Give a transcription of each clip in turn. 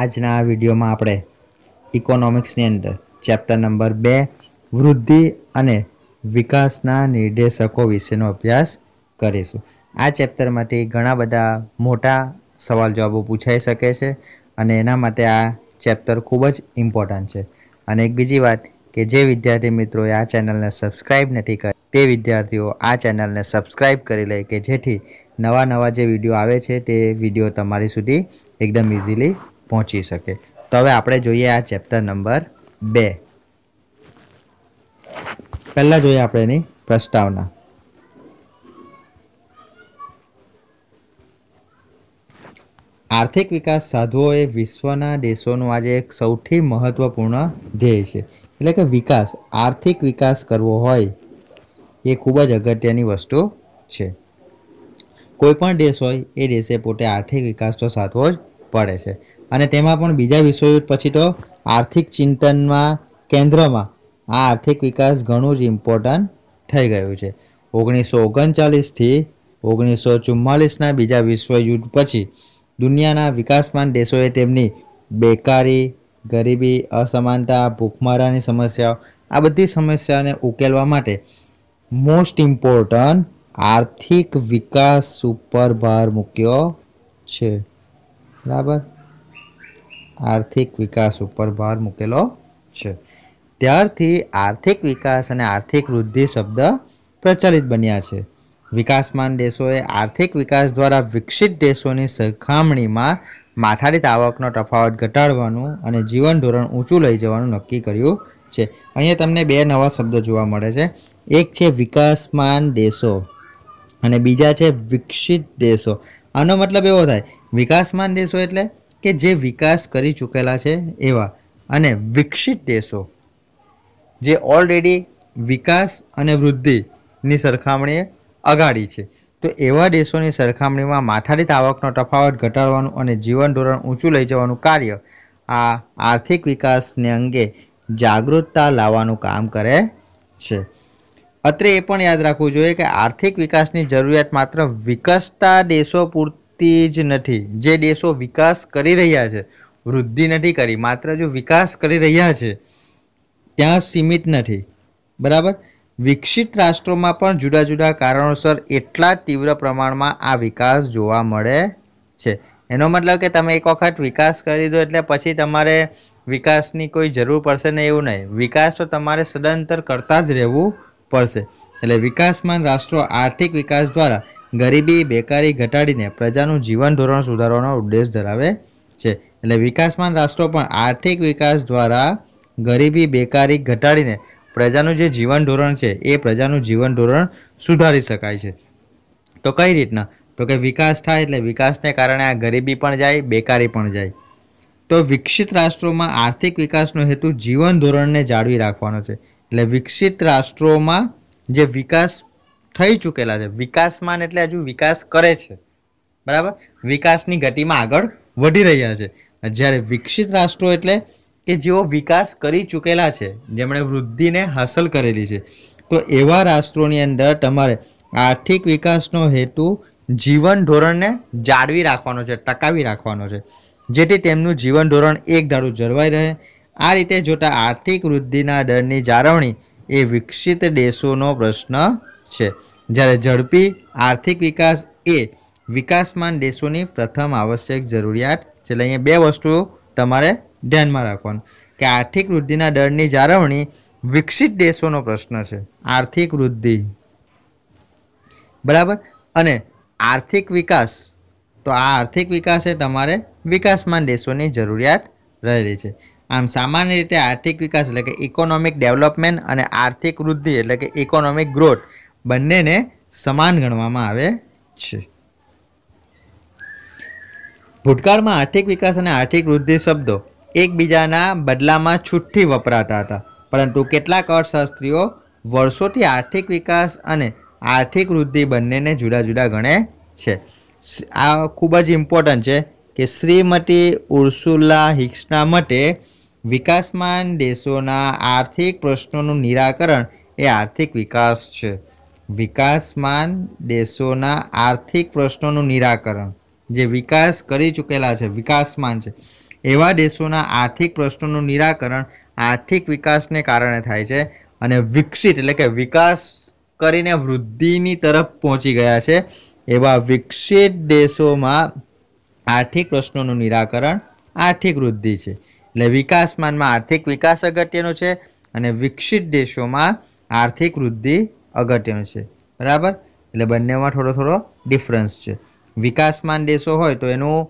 આજના આ વિડીયોમાં આપણે ઇકોનોમિક્સની અંદર ચેપ્ટર નંબર બે વૃદ્ધિ અને વિકાસના નિર્દેશકો વિશેનો અભ્યાસ કરીશું આ ચેપ્ટરમાંથી ઘણા બધા મોટા સવાલ જવાબો પૂછાઈ શકે છે અને એના માટે આ ચેપ્ટર ખૂબ જ ઇમ્પોર્ટન્ટ છે અને એક બીજી વાત કે જે વિદ્યાર્થી મિત્રોએ આ ચેનલને સબસ્ક્રાઈબ નથી કરી તે વિદ્યાર્થીઓ આ ચેનલને સબસ્ક્રાઈબ કરી લે કે જેથી નવા નવા જે વિડીયો આવે છે તે વિડીયો તમારી સુધી એકદમ ઇઝીલી પહોંચી શકે તો હવે આપણે જોઈએ આ ચેપ્ટર નંબર બે પહેલાં જોઈએ આપણે એની પ્રસ્તાવના આર્થિક વિકાસ સાધવો એ વિશ્વના દેશોનું આજે એક સૌથી મહત્વપૂર્ણ ધ્યેય છે એટલે કે વિકાસ આર્થિક વિકાસ કરવો હોય એ ખૂબ જ અગત્યની વસ્તુ છે કોઈ પણ દેશ હોય એ દેશે પોતે આર્થિક વિકાસ તો સાધવો જ પડે છે અને તેમાં પણ બીજા વિશ્વયુદ્ધ પછી તો આર્થિક ચિંતનમાં કેન્દ્રમાં આ આર્થિક વિકાસ ઘણું જ ઇમ્પોર્ટન્ટ થઈ ગયું છે ઓગણીસો ઓગણચાલીસથી ઓગણીસો ચુમ્માલીસના બીજા વિશ્વયુદ્ધ પછી દુનિયાના વિકાસમાન દેશોએ તેમની બેકારી ગરીબી અસમાનતા ભૂખમરાની સમસ્યાઓ આ બધી સમસ્યાને ઉકેલવા માટે મોસ્ટ ઇમ્પોર્ટન્ટ આર્થિક વિકાસ ઉપર ભાર મૂક્યો છે બરાબર આર્થિક વિકાસ ઉપર ભાર મૂકેલો છે ત્યારથી આર્થિક વિકાસ અને આર્થિક વૃદ્ધિ શબ્દ પ્રચલિત બન્યા છે વિકાસમાન દેશોએ આર્થિક વિકાસ દ્વારા વિકસિત દેશોની સરખામણીમાં માથાદીઠ આવકનો તફાવત ઘટાડવાનું અને જીવન ધોરણ ઊંચું લઈ જવાનું નક્કી કર્યું છે અહીંયા તમને બે નવા શબ્દો જોવા મળે છે એક છે વિકાસમાન દેશો અને બીજા છે વિકસિત દેશો આનો મતલબ એવો થાય વિકાસમાન દેશો એટલે કે જે વિકાસ કરી ચૂકેલા છે એવા અને વિકસિત દેશો જે ઓલરેડી વિકાસ અને વૃદ્ધિની સરખામણીએ અગાડી છે તો એવા દેશોની સરખામણીમાં માથાદીઠ આવકનો તફાવત ઘટાડવાનું અને જીવન ધોરણ ઊંચું લઈ જવાનું કાર્ય આ આર્થિક વિકાસને અંગે જાગૃતતા લાવવાનું કામ કરે છે અત્રે એ પણ યાદ રાખવું જોઈએ કે આર્થિક વિકાસની જરૂરિયાત માત્ર વિકસતા દેશો પૂરતી શકતી જ નથી જે દેશો વિકાસ કરી રહ્યા છે વૃદ્ધિ નથી કરી માત્ર જો વિકાસ કરી રહ્યા છે ત્યાં સીમિત નથી બરાબર વિકસિત રાષ્ટ્રોમાં પણ જુદા જુદા કારણોસર એટલા તીવ્ર પ્રમાણમાં આ વિકાસ જોવા મળે છે એનો મતલબ કે તમે એક વખત વિકાસ કરી દો એટલે પછી તમારે વિકાસની કોઈ જરૂર પડશે ને એવું નહીં વિકાસ તો તમારે સદંતર કરતા જ રહેવું પડશે એટલે વિકાસમાન રાષ્ટ્રો આર્થિક વિકાસ દ્વારા ગરીબી બેકારી ઘટાડીને પ્રજાનું જીવન ધોરણ સુધારવાનો ઉદ્દેશ ધરાવે છે એટલે વિકાસમાન રાષ્ટ્રો પણ આર્થિક વિકાસ દ્વારા ગરીબી બેકારી ઘટાડીને પ્રજાનું જે જીવન ધોરણ છે એ પ્રજાનું જીવન ધોરણ સુધારી શકાય છે તો કઈ રીતના તો કે વિકાસ થાય એટલે વિકાસને કારણે આ ગરીબી પણ જાય બેકારી પણ જાય તો વિકસિત રાષ્ટ્રોમાં આર્થિક વિકાસનો હેતુ જીવન ધોરણને જાળવી રાખવાનો છે એટલે વિકસિત રાષ્ટ્રોમાં જે વિકાસ થઈ ચૂકેલા છે વિકાસમાન એટલે હજુ વિકાસ કરે છે બરાબર વિકાસની ગતિમાં આગળ વધી રહ્યા છે જ્યારે વિકસિત રાષ્ટ્રો એટલે કે જેઓ વિકાસ કરી ચૂકેલા છે જેમણે વૃદ્ધિને હાંસલ કરેલી છે તો એવા રાષ્ટ્રોની અંદર તમારે આર્થિક વિકાસનો હેતુ જીવન ધોરણને જાળવી રાખવાનો છે ટકાવી રાખવાનો છે જેથી તેમનું જીવન ધોરણ એક ધારું જળવાઈ રહે આ રીતે જોતા આર્થિક વૃદ્ધિના દરની જાળવણી એ વિકસિત દેશોનો પ્રશ્ન છે જ્યારે ઝડપી આર્થિક વિકાસ એ વિકાસમાન દેશોની પ્રથમ આવશ્યક જરૂરિયાત છે એટલે અહીંયા બે વસ્તુઓ તમારે ધ્યાનમાં રાખવાનું કે આર્થિક વૃદ્ધિના દરની જાળવણી વિકસિત દેશોનો પ્રશ્ન છે આર્થિક વૃદ્ધિ બરાબર અને આર્થિક વિકાસ તો આ આર્થિક વિકાસ એ તમારે વિકાસમાન દેશોની જરૂરિયાત રહેલી છે આમ સામાન્ય રીતે આર્થિક વિકાસ એટલે કે ઇકોનોમિક ડેવલપમેન્ટ અને આર્થિક વૃદ્ધિ એટલે કે ઇકોનોમિક ગ્રોથ બંનેને સમાન ગણવામાં આવે છે ભૂતકાળમાં આર્થિક વિકાસ અને આર્થિક વૃદ્ધિ શબ્દો એકબીજાના બદલામાં છૂટથી વપરાતા હતા પરંતુ કેટલાક અર્થશાસ્ત્રીઓ વર્ષોથી આર્થિક વિકાસ અને આર્થિક વૃદ્ધિ બંનેને જુદા જુદા ગણે છે આ ખૂબ જ ઇમ્પોર્ટન્ટ છે કે શ્રીમતી ઉર્સુલા હિક્સના મતે વિકાસમાન દેશોના આર્થિક પ્રશ્નોનું નિરાકરણ એ આર્થિક વિકાસ છે વિકાસમાન દેશોના આર્થિક પ્રશ્નોનું નિરાકરણ જે વિકાસ કરી ચૂકેલા છે વિકાસમાન છે એવા દેશોના આર્થિક પ્રશ્નોનું નિરાકરણ આર્થિક વિકાસને કારણે થાય છે અને વિકસિત એટલે કે વિકાસ કરીને વૃદ્ધિની તરફ પહોંચી ગયા છે એવા વિકસિત દેશોમાં આર્થિક પ્રશ્નોનું નિરાકરણ આર્થિક વૃદ્ધિ છે એટલે વિકાસમાનમાં આર્થિક વિકાસ અગત્યનો છે અને વિકસિત દેશોમાં આર્થિક વૃદ્ધિ અગત્યનું છે બરાબર એટલે બંનેમાં થોડો થોડો ડિફરન્સ છે વિકાસમાન દેશો હોય તો એનું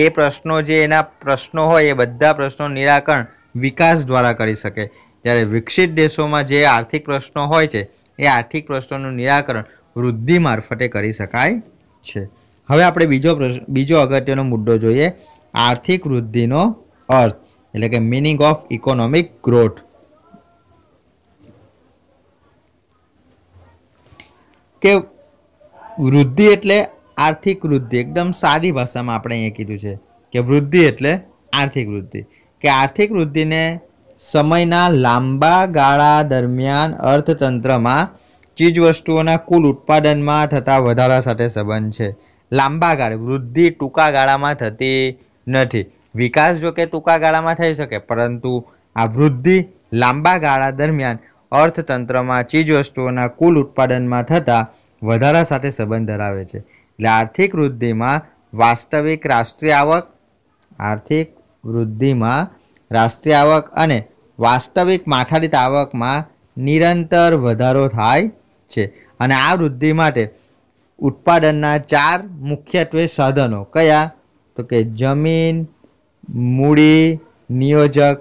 એ પ્રશ્નો જે એના પ્રશ્નો હોય એ બધા પ્રશ્નો નિરાકરણ વિકાસ દ્વારા કરી શકે જ્યારે વિકસિત દેશોમાં જે આર્થિક પ્રશ્નો હોય છે એ આર્થિક પ્રશ્નોનું નિરાકરણ વૃદ્ધિ મારફતે કરી શકાય છે હવે આપણે બીજો પ્રશ્ન બીજો અગત્યનો મુદ્દો જોઈએ આર્થિક વૃદ્ધિનો અર્થ એટલે કે મિનિંગ ઓફ ઇકોનોમિક ગ્રોથ કે વૃદ્ધિ એટલે આર્થિક વૃદ્ધિ એકદમ સાદી ભાષામાં આપણે અહીંયા કીધું છે કે વૃદ્ધિ એટલે આર્થિક વૃદ્ધિ કે આર્થિક વૃદ્ધિને સમયના લાંબા ગાળા દરમિયાન અર્થતંત્રમાં ચીજવસ્તુઓના કુલ ઉત્પાદનમાં થતા વધારા સાથે સંબંધ છે લાંબા ગાળે વૃદ્ધિ ટૂંકા ગાળામાં થતી નથી વિકાસ જો કે ટૂંકા ગાળામાં થઈ શકે પરંતુ આ વૃદ્ધિ લાંબા ગાળા દરમિયાન અર્થતંત્રમાં ચીજવસ્તુઓના કુલ ઉત્પાદનમાં થતા વધારા સાથે સંબંધ ધરાવે છે એટલે આર્થિક વૃદ્ધિમાં વાસ્તવિક રાષ્ટ્રીય આવક આર્થિક વૃદ્ધિમાં રાષ્ટ્રીય આવક અને વાસ્તવિક માથાદીત આવકમાં નિરંતર વધારો થાય છે અને આ વૃદ્ધિ માટે ઉત્પાદનના ચાર મુખ્યત્વે સાધનો કયા તો કે જમીન મૂડી નિયોજક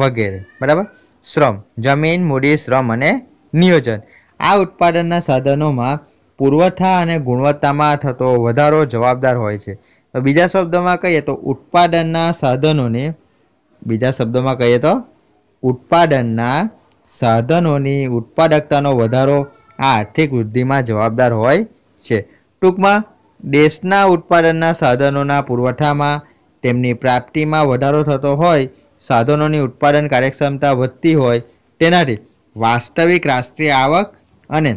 વગેરે બરાબર શ્રમ જમીન મૂડી શ્રમ અને નિયોજન આ ઉત્પાદનના સાધનોમાં પુરવઠા અને ગુણવત્તામાં થતો વધારો જવાબદાર હોય છે તો બીજા શબ્દોમાં કહીએ તો ઉત્પાદનના સાધનોને બીજા શબ્દોમાં કહીએ તો ઉત્પાદનના સાધનોની ઉત્પાદકતાનો વધારો આ આર્થિક વૃદ્ધિમાં જવાબદાર હોય છે ટૂંકમાં દેશના ઉત્પાદનના સાધનોના પુરવઠામાં તેમની પ્રાપ્તિમાં વધારો થતો હોય સાધનોની ઉત્પાદન કાર્યક્ષમતા વધતી હોય તેનાથી વાસ્તવિક રાષ્ટ્રીય આવક અને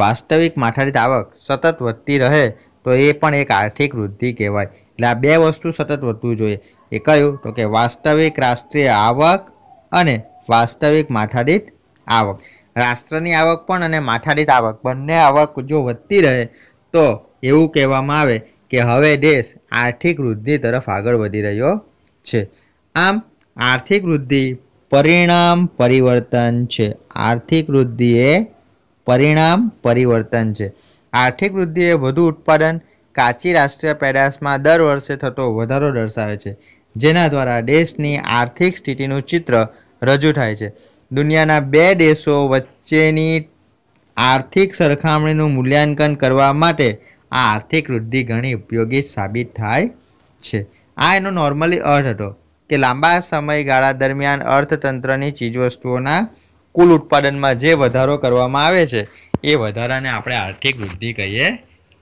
વાસ્તવિક માથાદીઠ આવક સતત વધતી રહે તો એ પણ એક આર્થિક વૃદ્ધિ કહેવાય એટલે આ બે વસ્તુ સતત વધવું જોઈએ એ કહ્યું તો કે વાસ્તવિક રાષ્ટ્રીય આવક અને વાસ્તવિક માથાદીઠ આવક રાષ્ટ્રની આવક પણ અને માથાદીઠ આવક બંને આવક જો વધતી રહે તો એવું કહેવામાં આવે કે હવે દેશ આર્થિક વૃદ્ધિ તરફ આગળ વધી રહ્યો છે આમ આર્થિક વૃદ્ધિ પરિણામ પરિવર્તન છે આર્થિક વૃદ્ધિ એ પરિણામ પરિવર્તન છે આર્થિક વૃદ્ધિ એ વધુ ઉત્પાદન કાચી રાષ્ટ્રીય પેદાશમાં દર વર્ષે થતો વધારો દર્શાવે છે જેના દ્વારા દેશની આર્થિક સ્થિતિનું ચિત્ર રજૂ થાય છે દુનિયાના બે દેશો વચ્ચેની આર્થિક સરખામણીનું મૂલ્યાંકન કરવા માટે આ આર્થિક વૃદ્ધિ ઘણી ઉપયોગી સાબિત થાય છે આ એનો નોર્મલી અર્થ હતો કે લાંબા સમયગાળા દરમિયાન અર્થતંત્રની ચીજવસ્તુઓના કુલ ઉત્પાદનમાં જે વધારો કરવામાં આવે છે એ વધારાને આપણે આર્થિક વૃદ્ધિ કહીએ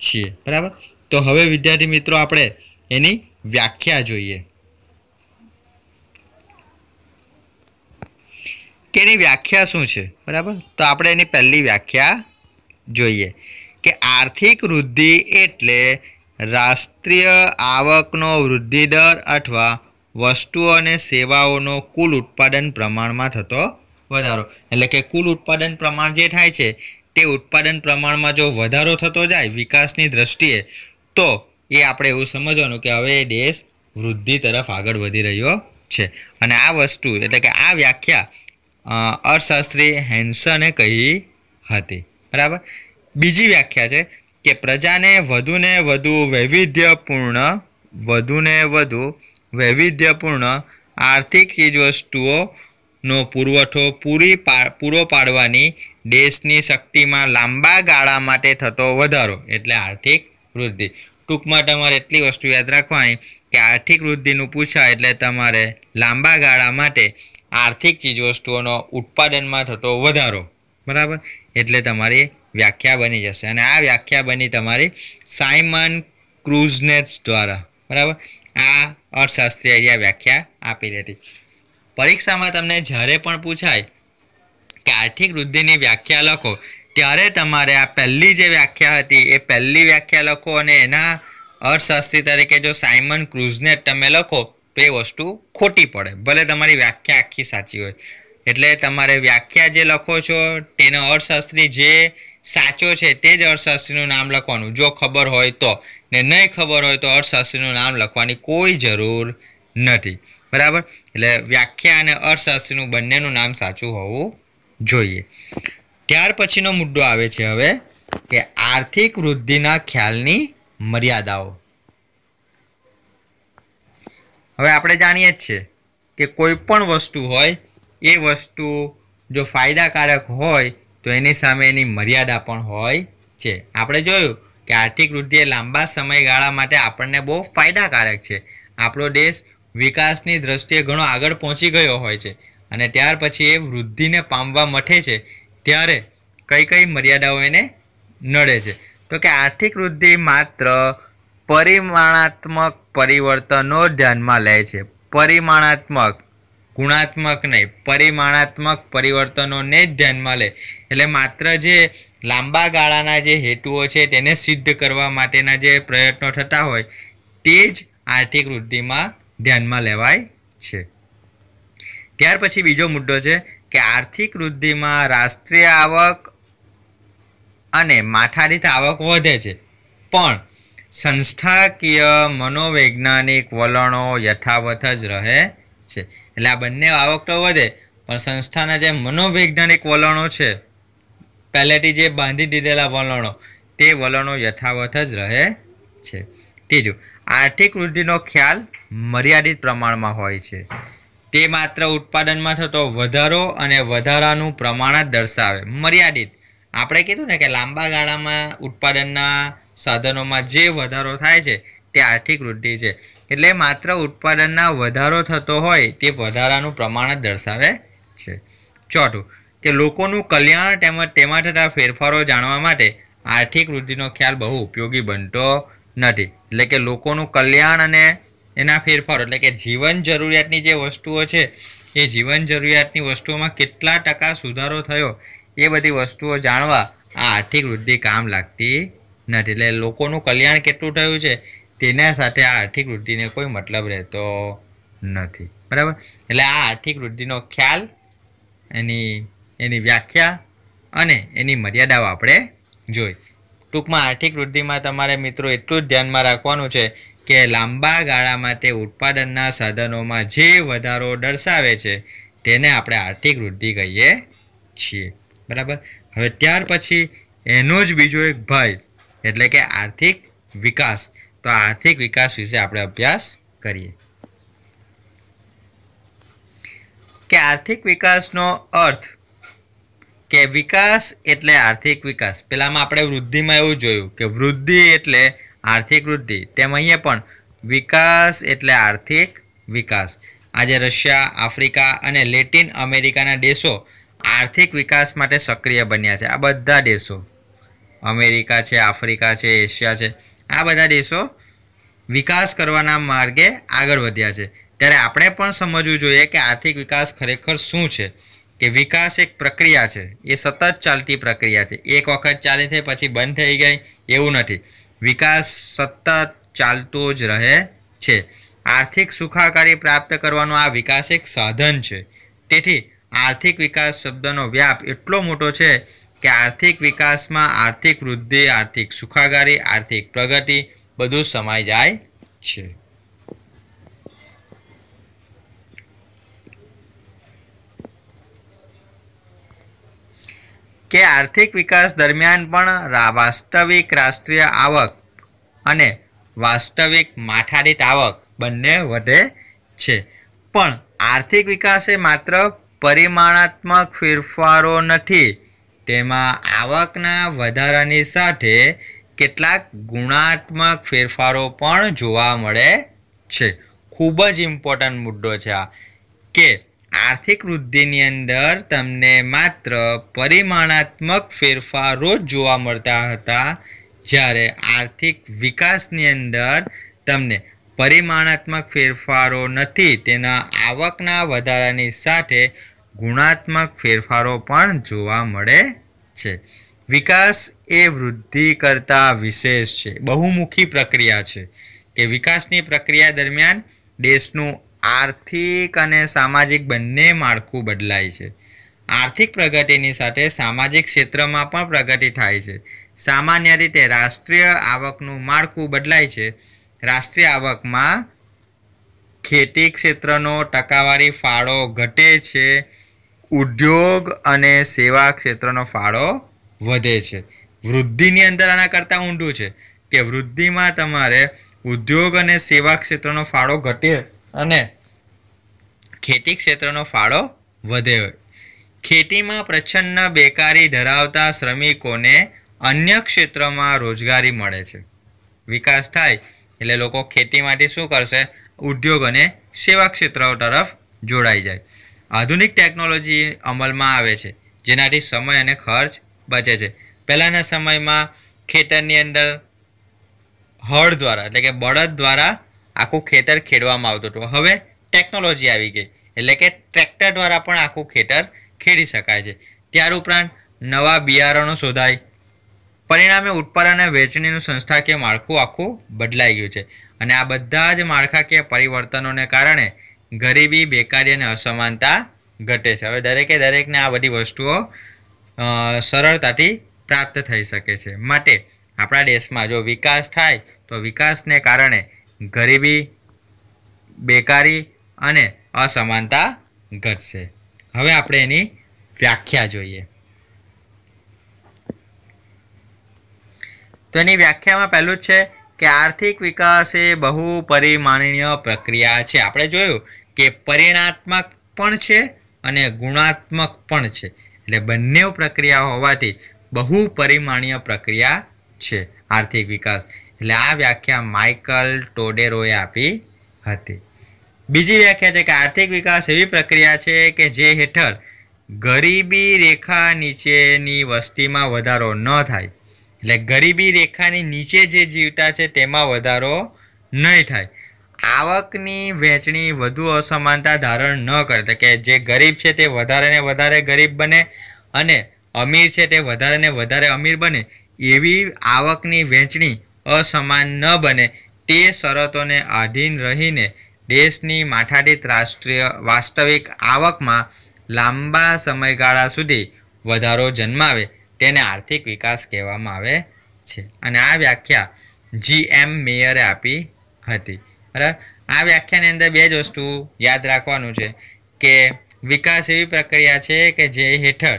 છીએ બરાબર તો હવે વિદ્યાર્થી મિત્રો આપણે એની વ્યાખ્યા જોઈએ કે એની વ્યાખ્યા શું છે બરાબર તો આપણે એની પહેલી વ્યાખ્યા જોઈએ કે આર્થિક વૃદ્ધિ એટલે રાષ્ટ્રીય આવકનો વૃદ્ધિ દર અથવા વસ્તુઓ અને સેવાઓનો કુલ ઉત્પાદન પ્રમાણમાં થતો વધારો એટલે કે કુલ ઉત્પાદન પ્રમાણ જે થાય છે તે ઉત્પાદન પ્રમાણમાં જો વધારો થતો જાય વિકાસની દ્રષ્ટિએ તો એ આપણે એવું સમજવાનું કે હવે એ દેશ વૃદ્ધિ તરફ આગળ વધી રહ્યો છે અને આ વસ્તુ એટલે કે આ વ્યાખ્યા અર્થશાસ્ત્રી હેન્સને કહી હતી બરાબર બીજી વ્યાખ્યા છે કે પ્રજાને વધુને વધુ વૈવિધ્યપૂર્ણ વધુને વધુ વૈવિધ્યપૂર્ણ આર્થિક ચીજવસ્તુઓનો પુરવઠો પૂરી પૂરો પાડવાની દેશની શક્તિમાં લાંબા ગાળા માટે થતો વધારો એટલે આર્થિક વૃદ્ધિ ટૂંકમાં તમારે એટલી વસ્તુ યાદ રાખવાની કે આર્થિક વૃદ્ધિનું પૂછાય એટલે તમારે લાંબા ગાળા માટે આર્થિક ચીજવસ્તુઓનો ઉત્પાદનમાં થતો વધારો બરાબર એટલે તમારી વ્યાખ્યા બની જશે અને આ વ્યાખ્યા બની તમારી સાયમન ક્રુઝનેટ્સ દ્વારા બરાબર આ અર્થશાસ્ત્રીય અહીંયા વ્યાખ્યા આપી હતી પરીક્ષામાં તમને જ્યારે પણ પૂછાય કે આર્થિક વૃદ્ધિની વ્યાખ્યા લખો ત્યારે તમારે આ પહેલી જે વ્યાખ્યા હતી એ પહેલી વ્યાખ્યા લખો અને એના અર્થશાસ્ત્રી તરીકે જો સાયમન ક્રુઝને તમે લખો તો એ વસ્તુ ખોટી પડે ભલે તમારી વ્યાખ્યા આખી સાચી હોય એટલે તમારે વ્યાખ્યા જે લખો છો તેનો અર્થશાસ્ત્રી જે સાચો છે તે જ અર્થશાસ્ત્રીનું નામ લખવાનું જો ખબર હોય તો ને નહીં ખબર હોય તો અર્થશાસ્ત્રીનું નામ લખવાની કોઈ જરૂર નથી બરાબર એટલે વ્યાખ્યા અને અર્થશાસ્ત્રીનું બંનેનું નામ સાચું હોવું જોઈએ ત્યાર પછીનો મુદ્દો આવે છે હવે કે આર્થિક વૃદ્ધિના ખ્યાલની મર્યાદાઓ હવે આપણે જાણીએ જ છીએ કે કોઈ પણ વસ્તુ હોય એ વસ્તુ જો ફાયદાકારક હોય તો એની સામે એની મર્યાદા પણ હોય છે આપણે જોયું કે આર્થિક વૃદ્ધિ એ લાંબા સમયગાળા માટે આપણને બહુ ફાયદાકારક છે આપણો દેશ વિકાસની દ્રષ્ટિએ ઘણો આગળ પહોંચી ગયો હોય છે અને ત્યાર પછી એ વૃદ્ધિને પામવા મઠે છે ત્યારે કઈ કઈ મર્યાદાઓ એને નડે છે તો કે આર્થિક વૃદ્ધિ માત્ર પરિમાણાત્મક પરિવર્તનો ધ્યાનમાં લે છે પરિમાણાત્મક ગુણાત્મક નહીં પરિમાણાત્મક પરિવર્તનોને જ ધ્યાનમાં લે એટલે માત્ર જે લાંબા ગાળાના જે હેતુઓ છે તેને સિદ્ધ કરવા માટેના જે પ્રયત્નો થતા હોય તે જ આર્થિક વૃદ્ધિમાં ધ્યાનમાં લેવાય છે ત્યાર પછી બીજો મુદ્દો છે કે આર્થિક વૃદ્ધિમાં રાષ્ટ્રીય આવક અને માથાદીઠ આવક વધે છે પણ સંસ્થાકીય મનોવૈજ્ઞાનિક વલણો યથાવત જ રહે છે એટલે આ બંને આવક તો વધે પણ સંસ્થાના જે મનોવૈજ્ઞાનિક વલણો છે પહેલેથી જે બાંધી દીધેલા વલણો તે વલણો યથાવત જ રહે છે ત્રીજું આર્થિક વૃદ્ધિનો ખ્યાલ મર્યાદિત પ્રમાણમાં હોય છે તે માત્ર ઉત્પાદનમાં થતો વધારો અને વધારાનું પ્રમાણ જ દર્શાવે મર્યાદિત આપણે કીધું ને કે લાંબા ગાળામાં ઉત્પાદનના સાધનોમાં જે વધારો થાય છે તે આર્થિક વૃદ્ધિ છે એટલે માત્ર ઉત્પાદનના વધારો થતો હોય તે વધારાનું પ્રમાણ જ દર્શાવે છે ચોથું કે લોકોનું કલ્યાણ તેમજ તેમાં થતા ફેરફારો જાણવા માટે આર્થિક વૃદ્ધિનો ખ્યાલ બહુ ઉપયોગી બનતો નથી એટલે કે લોકોનું કલ્યાણ અને એના ફેરફારો એટલે કે જીવન જરૂરિયાતની જે વસ્તુઓ છે એ જીવન જરૂરિયાતની વસ્તુઓમાં કેટલા ટકા સુધારો થયો એ બધી વસ્તુઓ જાણવા આ આર્થિક વૃદ્ધિ કામ લાગતી નથી એટલે લોકોનું કલ્યાણ કેટલું થયું છે તેના સાથે આ આર્થિક વૃદ્ધિને કોઈ મતલબ રહેતો નથી બરાબર એટલે આ આર્થિક વૃદ્ધિનો ખ્યાલ એની એની વ્યાખ્યા અને એની મર્યાદાઓ આપણે જોઈ ટૂંકમાં આર્થિક વૃદ્ધિમાં તમારે મિત્રો એટલું જ ધ્યાનમાં રાખવાનું છે કે લાંબા ગાળા માટે ઉત્પાદનના સાધનોમાં જે વધારો દર્શાવે છે તેને આપણે આર્થિક વૃદ્ધિ કહીએ છીએ બરાબર હવે ત્યાર પછી એનો જ બીજો એક ભાઈ એટલે કે આર્થિક વિકાસ તો આર્થિક વિકાસ વિશે આપણે અભ્યાસ કરીએ કે આર્થિક વિકાસનો અર્થ કે વિકાસ એટલે આર્થિક વિકાસ પહેલાંમાં આપણે વૃદ્ધિમાં એવું જોયું કે વૃદ્ધિ એટલે આર્થિક વૃદ્ધિ તેમ અહીંયા પણ વિકાસ એટલે આર્થિક વિકાસ આજે રશિયા આફ્રિકા અને લેટિન અમેરિકાના દેશો આર્થિક વિકાસ માટે સક્રિય બન્યા છે આ બધા દેશો અમેરિકા છે આફ્રિકા છે એશિયા છે આ બધા દેશો વિકાસ કરવાના માર્ગે આગળ વધ્યા છે ત્યારે આપણે પણ સમજવું જોઈએ કે આર્થિક વિકાસ ખરેખર શું છે કે વિકાસ એક પ્રક્રિયા છે એ સતત ચાલતી પ્રક્રિયા છે એક વખત ચાલી થઈ પછી બંધ થઈ ગઈ એવું નથી વિકાસ સતત ચાલતો જ રહે છે આર્થિક સુખાકારી પ્રાપ્ત કરવાનો આ વિકાસ એક સાધન છે તેથી આર્થિક વિકાસ શબ્દનો વ્યાપ એટલો મોટો છે કે આર્થિક વિકાસમાં આર્થિક વૃદ્ધિ આર્થિક સુખાકારી આર્થિક પ્રગતિ બધું સમાઈ જાય છે કે આર્થિક વિકાસ દરમિયાન પણ વાસ્તવિક રાષ્ટ્રીય આવક અને વાસ્તવિક માથાદીઠ આવક બંને વધે છે પણ આર્થિક વિકાસ એ માત્ર પરિમાણાત્મક ફેરફારો નથી તેમાં આવકના વધારાની સાથે કેટલાક ગુણાત્મક ફેરફારો પણ જોવા મળે છે ખૂબ જ ઇમ્પોર્ટન્ટ મુદ્દો છે આ કે આર્થિક વૃદ્ધિની અંદર તમને માત્ર પરિમાણાત્મક ફેરફારો જ જોવા મળતા હતા જ્યારે આર્થિક વિકાસની અંદર તમને પરિમાણાત્મક ફેરફારો નથી તેના આવકના વધારાની સાથે ગુણાત્મક ફેરફારો પણ જોવા મળે છે વિકાસ એ વૃદ્ધિ કરતાં વિશેષ છે બહુમુખી પ્રક્રિયા છે કે વિકાસની પ્રક્રિયા દરમિયાન દેશનું આર્થિક અને સામાજિક બંને માળખું બદલાય છે આર્થિક પ્રગતિની સાથે સામાજિક ક્ષેત્રમાં પણ પ્રગતિ થાય છે સામાન્ય રીતે રાષ્ટ્રીય આવકનું માળખું બદલાય છે રાષ્ટ્રીય આવકમાં ખેતી ક્ષેત્રનો ટકાવારી ફાળો ઘટે છે ઉદ્યોગ અને સેવા ક્ષેત્રનો ફાળો વધે છે વૃદ્ધિની અંદર આના કરતાં ઊંડું છે કે વૃદ્ધિમાં તમારે ઉદ્યોગ અને સેવા ક્ષેત્રનો ફાળો ઘટે અને ખેતી ક્ષેત્રનો ફાળો વધ્યો ખેતીમાં પ્રચંડ બેકારી ધરાવતા શ્રમિકોને અન્ય ક્ષેત્રમાં રોજગારી મળે છે વિકાસ થાય એટલે લોકો ખેતી માટે શું કરશે ઉદ્યોગ અને સેવા ક્ષેત્રો તરફ જોડાઈ જાય આધુનિક ટેકનોલોજી અમલમાં આવે છે જેનાથી સમય અને ખર્ચ બચે છે પહેલાંના સમયમાં ખેતરની અંદર હળ દ્વારા એટલે કે બળદ દ્વારા આખું ખેતર ખેડવામાં આવતું હતું હવે ટેકનોલોજી આવી ગઈ એટલે કે ટ્રેક્ટર દ્વારા પણ આખું ખેતર ખેડી શકાય છે ત્યાર ઉપરાંત નવા બિયારણો શોધાય પરિણામે ઉત્પાદન અને વેચણીનું સંસ્થાકીય માળખું આખું બદલાઈ ગયું છે અને આ બધા જ માળખાકીય પરિવર્તનોને કારણે ગરીબી બેકારી અને અસમાનતા ઘટે છે હવે દરેકે દરેકને આ બધી વસ્તુઓ સરળતાથી પ્રાપ્ત થઈ શકે છે માટે આપણા દેશમાં જો વિકાસ થાય તો વિકાસને કારણે ગરીબી બેકારી અને અસમાનતા ઘટશે હવે આપણે એની વ્યાખ્યા જોઈએ તો એની વ્યાખ્યામાં પહેલું જ છે કે આર્થિક વિકાસ એ બહુ પરિમાણીય પ્રક્રિયા છે આપણે જોયું કે પરિણાત્મક પણ છે અને ગુણાત્મક પણ છે એટલે બંને પ્રક્રિયા હોવાથી બહુ પરિમાણીય પ્રક્રિયા છે આર્થિક વિકાસ એટલે આ વ્યાખ્યા માઇકલ ટોડેરોએ આપી હતી બીજી વ્યાખ્યા છે કે આર્થિક વિકાસ એવી પ્રક્રિયા છે કે જે હેઠળ ગરીબી રેખા નીચેની વસ્તીમાં વધારો ન થાય એટલે ગરીબી રેખાની નીચે જે જીવતા છે તેમાં વધારો નહીં થાય આવકની વહેંચણી વધુ અસમાનતા ધારણ ન કરે કે જે ગરીબ છે તે વધારે ને વધારે ગરીબ બને અને અમીર છે તે વધારે ને વધારે અમીર બને એવી આવકની વહેંચણી અસમાન ન બને તે શરતોને આધીન રહીને દેશની માથાદીઠ રાષ્ટ્રીય વાસ્તવિક આવકમાં લાંબા સમયગાળા સુધી વધારો જન્માવે તેને આર્થિક વિકાસ કહેવામાં આવે છે અને આ વ્યાખ્યા જી એમ મેયરે આપી હતી બરાબર આ વ્યાખ્યાની અંદર બે જ વસ્તુ યાદ રાખવાનું છે કે વિકાસ એવી પ્રક્રિયા છે કે જે હેઠળ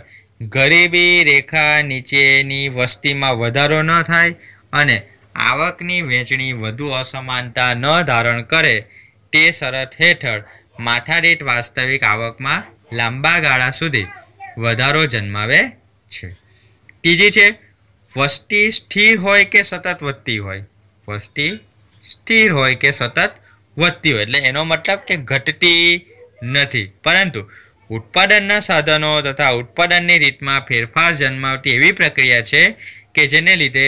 ગરીબી રેખા નીચેની વસ્તીમાં વધારો ન થાય અને આવકની વહેંચણી વધુ અસમાનતા ન ધારણ કરે તે શરત હેઠળ માથાદીઠ વાસ્તવિક આવકમાં લાંબા ગાળા સુધી વધારો જન્માવે છે ત્રીજી છે વસ્તી સ્થિર હોય કે સતત વધતી હોય વસ્તી સ્થિર હોય કે સતત વધતી હોય એટલે એનો મતલબ કે ઘટતી નથી પરંતુ ઉત્પાદનના સાધનો તથા ઉત્પાદનની રીતમાં ફેરફાર જન્માવતી એવી પ્રક્રિયા છે કે જેને લીધે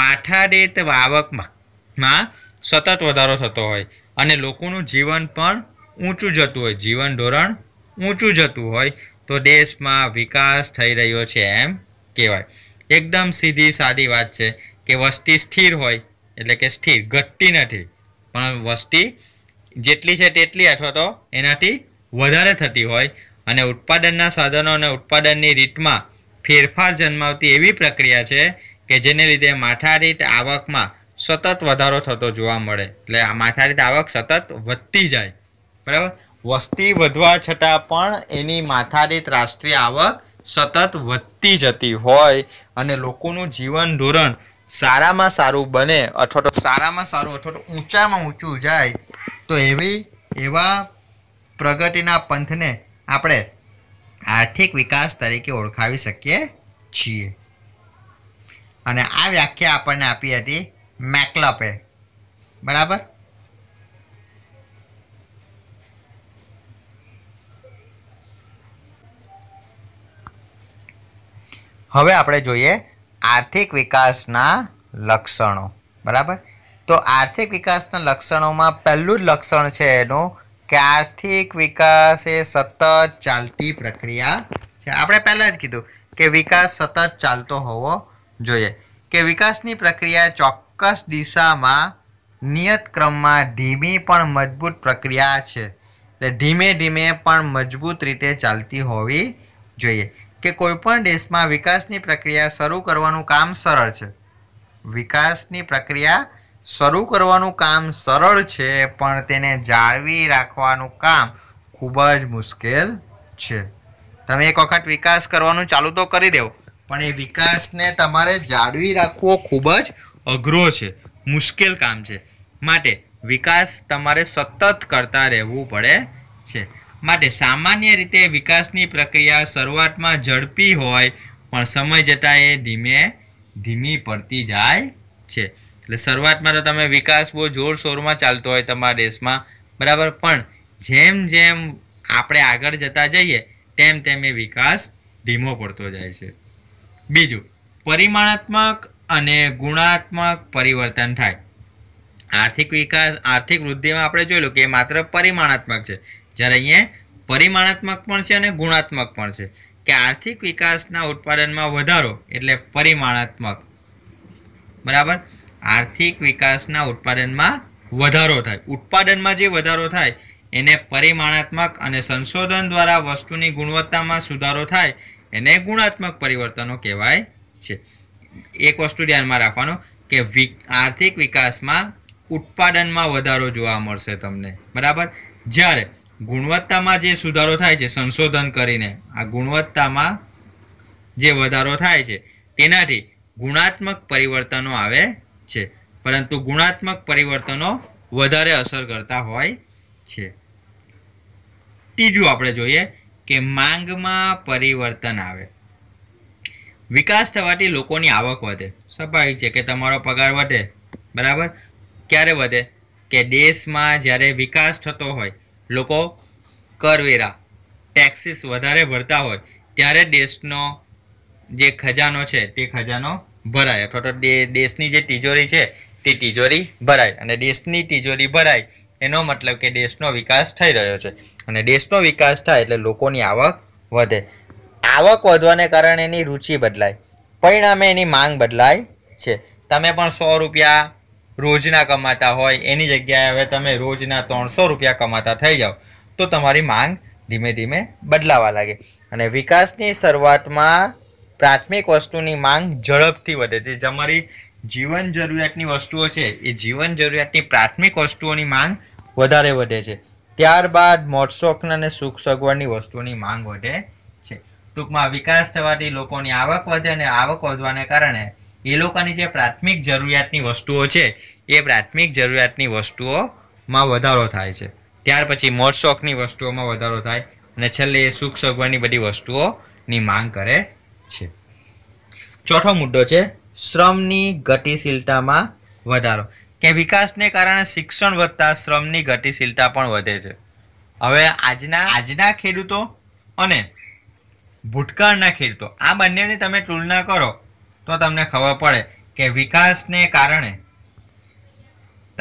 માથાદીઠ આવકમાં સતત વધારો થતો હોય અને લોકોનું જીવન પણ ઊંચું જતું હોય જીવન ધોરણ ઊંચું જતું હોય તો દેશમાં વિકાસ થઈ રહ્યો છે એમ કહેવાય એકદમ સીધી સાદી વાત છે કે વસ્તી સ્થિર હોય એટલે કે સ્થિર ઘટતી નથી પણ વસ્તી જેટલી છે તેટલી અથવા તો એનાથી વધારે થતી હોય અને ઉત્પાદનના સાધનો અને ઉત્પાદનની રીતમાં ફેરફાર જન્માવતી એવી પ્રક્રિયા છે કે જેને લીધે માથાદીઠ આવકમાં સતત વધારો થતો જોવા મળે એટલે આ માથાદીઠ આવક સતત વધતી જાય બરાબર વસ્તી વધવા છતાં પણ એની માથાદીઠ રાષ્ટ્રીય આવક સતત વધતી જતી હોય અને લોકોનું જીવન ધોરણ સારામાં સારું બને અથવા તો સારામાં સારું અથવા તો ઊંચામાં ઊંચું જાય તો એવી એવા પ્રગતિના પંથને આપણે આર્થિક વિકાસ તરીકે ઓળખાવી શકીએ છીએ અને આ વ્યાખ્યા આપણને આપી હતી મેકલપે બરાબર હવે આપણે જોઈએ આર્થિક વિકાસના લક્ષણો બરાબર તો આર્થિક વિકાસના લક્ષણોમાં પહેલું જ લક્ષણ છે એનું કે આર્થિક વિકાસ એ સતત ચાલતી પ્રક્રિયા છે આપણે પહેલાં જ કીધું કે વિકાસ સતત ચાલતો હોવો જોઈએ કે વિકાસની પ્રક્રિયા ચોક્કસ દિશામાં નિયત ક્રમમાં ધીમી પણ મજબૂત પ્રક્રિયા છે એટલે ધીમે ધીમે પણ મજબૂત રીતે ચાલતી હોવી જોઈએ કે કોઈપણ દેશમાં વિકાસની પ્રક્રિયા શરૂ કરવાનું કામ સરળ છે વિકાસની પ્રક્રિયા શરૂ કરવાનું કામ સરળ છે પણ તેને જાળવી રાખવાનું કામ ખૂબ જ મુશ્કેલ છે તમે એક વખત વિકાસ કરવાનું ચાલુ તો કરી દેવો પણ એ વિકાસને તમારે જાળવી રાખવો ખૂબ જ અઘરો છે મુશ્કેલ કામ છે માટે વિકાસ તમારે સતત કરતા રહેવું પડે છે માટે સામાન્ય રીતે વિકાસની પ્રક્રિયા શરૂઆતમાં ઝડપી હોય પણ સમય જતાં એ ધીમે ધીમી પડતી જાય છે એટલે શરૂઆતમાં તો તમે વિકાસ બહુ જોરશોરમાં ચાલતો હોય તમારા દેશમાં બરાબર પણ જેમ જેમ આપણે આગળ જતા જઈએ તેમ તેમ એ વિકાસ ધીમો પડતો જાય છે બીજું પરિમાણાત્મક અને ગુણાત્મક પરિવર્તન થાય આર્થિક વિકાસ આર્થિક વૃદ્ધિમાં આપણે જોઈ લો કે માત્ર પરિમાણાત્મક છે જ્યારે અહીંયા પરિમાણાત્મક પણ છે અને ગુણાત્મક પણ છે કે આર્થિક વિકાસના ઉત્પાદનમાં વધારો એટલે પરિમાણાત્મક બરાબર આર્થિક વિકાસના ઉત્પાદનમાં વધારો થાય ઉત્પાદનમાં જે વધારો થાય એને પરિમાણાત્મક અને સંશોધન દ્વારા વસ્તુની ગુણવત્તામાં સુધારો થાય એને ગુણાત્મક પરિવર્તનો કહેવાય છે એક વસ્તુ ધ્યાનમાં રાખવાનો કે આર્થિક વિકાસમાં ઉત્પાદનમાં વધારો જોવા મળશે તમને બરાબર જ્યારે ગુણવત્તામાં જે સુધારો થાય છે સંશોધન કરીને આ ગુણવત્તામાં જે વધારો થાય છે તેનાથી ગુણાત્મક પરિવર્તનો આવે છે પરંતુ ગુણાત્મક પરિવર્તનો વધારે અસર કરતા હોય છે ત્રીજું આપણે જોઈએ કે માંગમાં પરિવર્તન આવે વિકાસ થવાથી લોકોની આવક વધે સ્વાભાવિક છે કે તમારો પગાર વધે બરાબર ક્યારે વધે કે દેશમાં જ્યારે વિકાસ થતો હોય લોકો કરવેરા ટેક્સીસ વધારે ભરતા હોય ત્યારે દેશનો જે ખજાનો છે તે ખજાનો ભરાય અથવા તો દેશની જે તિજોરી છે તે તિજોરી ભરાય અને દેશની તિજોરી ભરાય એનો મતલબ કે દેશનો વિકાસ થઈ રહ્યો છે અને દેશનો વિકાસ થાય એટલે લોકોની આવક વધે આવક વધવાને કારણે એની રુચિ બદલાય પરિણામે એની માંગ બદલાય છે તમે પણ સો રૂપિયા રોજના કમાતા હોય એની જગ્યાએ હવે તમે રોજના ત્રણસો રૂપિયા કમાતા થઈ જાઓ તો તમારી માંગ ધીમે ધીમે બદલાવા લાગે અને વિકાસની શરૂઆતમાં પ્રાથમિક વસ્તુની માંગ ઝડપથી વધે છે તમારી જીવન જરૂરિયાતની વસ્તુઓ છે એ જીવન જરૂરિયાતની પ્રાથમિક વસ્તુઓની માંગ વધારે વધે છે ત્યારબાદ મોટશોખના અને સુખ સગવડની વસ્તુની માંગ વધે છે ટૂંકમાં વિકાસ થવાથી લોકોની આવક વધે અને આવક વધવાને કારણે એ લોકોની જે પ્રાથમિક જરૂરિયાતની વસ્તુઓ છે એ પ્રાથમિક જરૂરિયાતની વસ્તુઓમાં વધારો થાય છે ત્યાર પછી મોટશોખની વસ્તુઓમાં વધારો થાય અને છેલ્લે એ સુખ સગવડની બધી વસ્તુઓની માંગ કરે છે ચોથો મુદ્દો છે શ્રમની ગતિશીલતામાં વધારો કે વિકાસને કારણે શિક્ષણ વધતા શ્રમની ગતિશીલતા પણ વધે છે હવે આજના આજના ખેડૂતો અને ભૂતકાળના ખેડૂતો આ બંનેની તમે તુલના કરો તો તમને ખબર પડે કે વિકાસને કારણે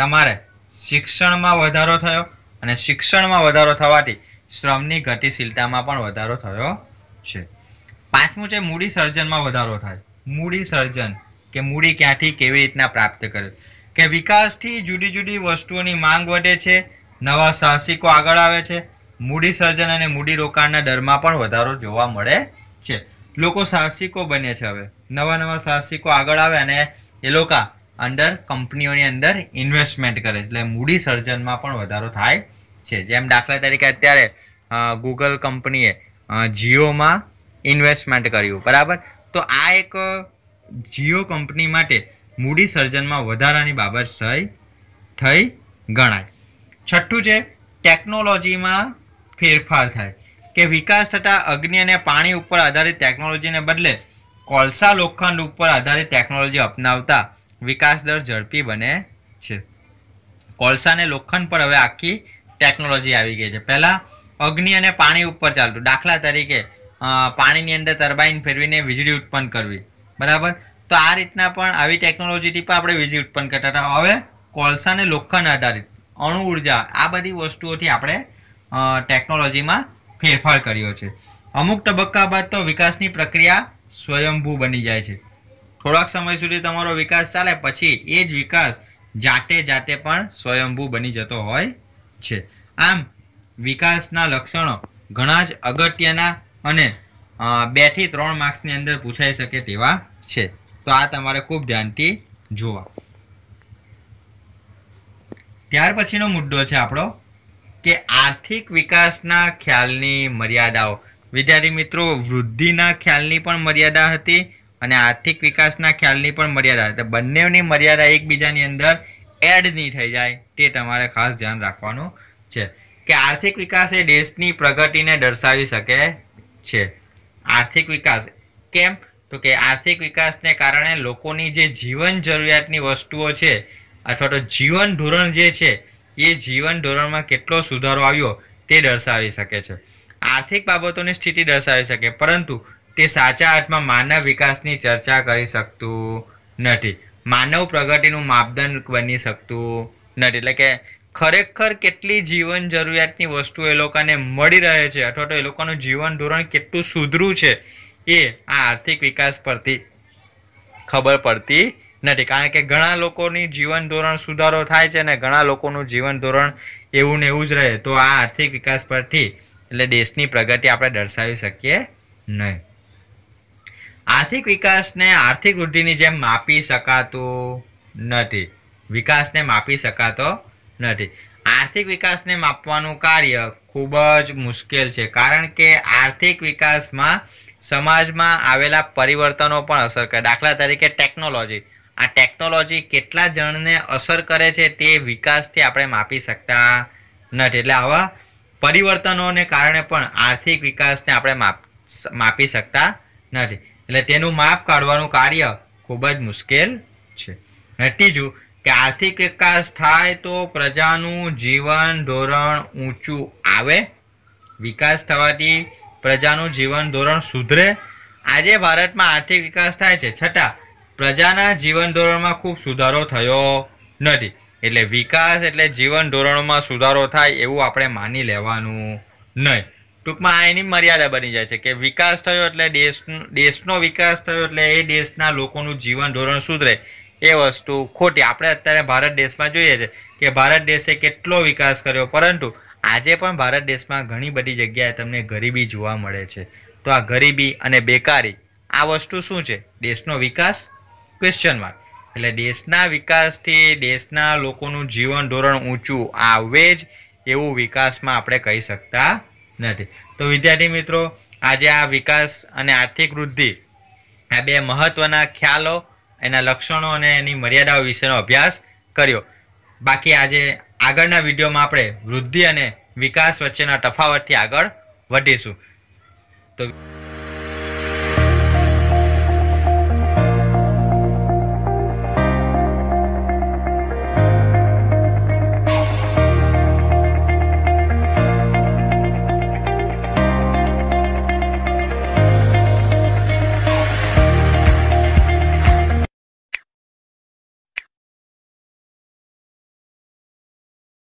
તમારે શિક્ષણમાં વધારો થયો અને શિક્ષણમાં વધારો થવાથી શ્રમની ગતિશીલતામાં પણ વધારો થયો છે પાંચમું છે મૂડી સર્જનમાં વધારો થાય મૂડી સર્જન કે મૂડી ક્યાંથી કેવી રીતના પ્રાપ્ત કરે કે વિકાસથી જુદી જુદી વસ્તુઓની માંગ વધે છે નવા સાહસિકો આગળ આવે છે મૂડી સર્જન અને મૂડી રોકાણના દરમાં પણ વધારો જોવા મળે છે લોકો સાહસિકો બને છે હવે નવા નવા સાહસિકો આગળ આવે અને એ લોકો અંદર કંપનીઓની અંદર ઇન્વેસ્ટમેન્ટ કરે એટલે મૂડી સર્જનમાં પણ વધારો થાય છે જેમ દાખલા તરીકે અત્યારે ગૂગલ કંપનીએ જીઓમાં ઇન્વેસ્ટમેન્ટ કર્યું બરાબર તો આ એક જીઓ કંપની માટે મૂડી સર્જનમાં વધારાની બાબત સહી થઈ ગણાય છઠ્ઠું છે ટેકનોલોજીમાં ફેરફાર થાય કે વિકાસ થતાં અગ્નિ અને પાણી ઉપર આધારિત ટેકનોલોજીને બદલે કોલસા લોખંડ ઉપર આધારિત ટેકનોલોજી અપનાવતા વિકાસ દર ઝડપી બને છે કોલસાને લોખંડ પર હવે આખી ટેકનોલોજી આવી ગઈ છે પહેલાં અગ્નિ અને પાણી ઉપર ચાલતું દાખલા તરીકે પાણીની અંદર ટર્બાઇન ફેરવીને વીજળી ઉત્પન્ન કરવી બરાબર તો આ રીતના પણ આવી ટેકનોલોજીથી પણ આપણે વીજળી ઉત્પન્ન કરતા હતા હવે કોલસા અને લોખંડ આધારિત અણુ ઉર્જા આ બધી વસ્તુઓથી આપણે ટેકનોલોજીમાં ફેરફાર કર્યો છે અમુક તબક્કા બાદ તો વિકાસની પ્રક્રિયા સ્વયંભૂ બની જાય છે થોડાક સમય સુધી તમારો વિકાસ ચાલે પછી એ જ વિકાસ જાતે જાતે પણ સ્વયંભૂ બની જતો હોય છે આમ વિકાસના લક્ષણો ઘણા જ અગત્યના અને બેથી ત્રણ માર્ક્સની અંદર પૂછાઈ શકે તેવા છે તો આ તમારે ખૂબ ધ્યાનથી જોવા ત્યાર પછીનો મુદ્દો છે આપણો કે આર્થિક વિકાસના ખ્યાલની મર્યાદાઓ વિદ્યાર્થી મિત્રો વૃદ્ધિના ખ્યાલની પણ મર્યાદા હતી અને આર્થિક વિકાસના ખ્યાલની પણ મર્યાદા હતી બંનેની મર્યાદા એકબીજાની અંદર એડ નહીં થઈ જાય તે તમારે ખાસ ધ્યાન રાખવાનું છે કે આર્થિક વિકાસ એ દેશની પ્રગતિને દર્શાવી શકે છે આર્થિક વિકાસ કેમ તો કે આર્થિક વિકાસને કારણે લોકોની જે જીવન જરૂરિયાતની વસ્તુઓ છે અથવા તો જીવન ધોરણ જે છે એ જીવન ધોરણમાં કેટલો સુધારો આવ્યો તે દર્શાવી શકે છે આર્થિક બાબતોની સ્થિતિ દર્શાવી શકે પરંતુ તે સાચા અર્થમાં માનવ વિકાસની ચર્ચા કરી શકતું નથી માનવ પ્રગતિનું માપદંડ બની શકતું નથી એટલે કે ખરેખર કેટલી જીવન જરૂરિયાતની વસ્તુ એ લોકોને મળી રહે છે અથવા તો એ લોકોનું જીવન ધોરણ કેટલું સુધરું છે એ આ આર્થિક વિકાસ પરથી ખબર પડતી નથી કારણ કે ઘણા લોકોની જીવન ધોરણ સુધારો થાય છે અને ઘણા લોકોનું જીવન ધોરણ એવું ને એવું જ રહે તો આ આર્થિક વિકાસ પરથી એટલે દેશની પ્રગતિ આપણે દર્શાવી શકીએ નહીં આર્થિક વિકાસને આર્થિક વૃદ્ધિની જેમ માપી શકાતું નથી વિકાસને માપી શકાતો નથી આર્થિક વિકાસને માપવાનું કાર્ય ખૂબ જ મુશ્કેલ છે કારણ કે આર્થિક વિકાસમાં સમાજમાં આવેલા પરિવર્તનો પણ અસર કરે દાખલા તરીકે ટેકનોલોજી આ ટેકનોલોજી કેટલા જણને અસર કરે છે તે વિકાસથી આપણે માપી શકતા નથી એટલે આવા પરિવર્તનોને કારણે પણ આર્થિક વિકાસને આપણે માપ માપી શકતા નથી એટલે તેનું માપ કાઢવાનું કાર્ય ખૂબ જ મુશ્કેલ છે અને ત્રીજું કે આર્થિક વિકાસ થાય તો પ્રજાનું જીવન ધોરણ ઊંચું આવે વિકાસ થવાથી પ્રજાનું જીવન ધોરણ સુધરે આજે ભારતમાં આર્થિક વિકાસ થાય છે છતાં પ્રજાના જીવન ધોરણમાં ખૂબ સુધારો થયો નથી એટલે વિકાસ એટલે જીવન ધોરણોમાં સુધારો થાય એવું આપણે માની લેવાનું નહીં ટૂંકમાં આ એની મર્યાદા બની જાય છે કે વિકાસ થયો એટલે દેશ દેશનો વિકાસ થયો એટલે એ દેશના લોકોનું જીવન ધોરણ સુધરે એ વસ્તુ ખોટી આપણે અત્યારે ભારત દેશમાં જોઈએ છે કે ભારત દેશે કેટલો વિકાસ કર્યો પરંતુ આજે પણ ભારત દેશમાં ઘણી બધી જગ્યાએ તમને ગરીબી જોવા મળે છે તો આ ગરીબી અને બેકારી આ વસ્તુ શું છે દેશનો વિકાસ ક્વેશ્ચન માર્ક એટલે દેશના વિકાસથી દેશના લોકોનું જીવન ધોરણ ઊંચું આવે જ એવું વિકાસમાં આપણે કહી શકતા નથી તો વિદ્યાર્થી મિત્રો આજે આ વિકાસ અને આર્થિક વૃદ્ધિ આ બે મહત્ત્વના ખ્યાલો એના લક્ષણો અને એની મર્યાદાઓ વિશેનો અભ્યાસ કર્યો બાકી આજે આગળના વિડીયોમાં આપણે વૃદ્ધિ અને વિકાસ વચ્ચેના તફાવતથી આગળ વધીશું તો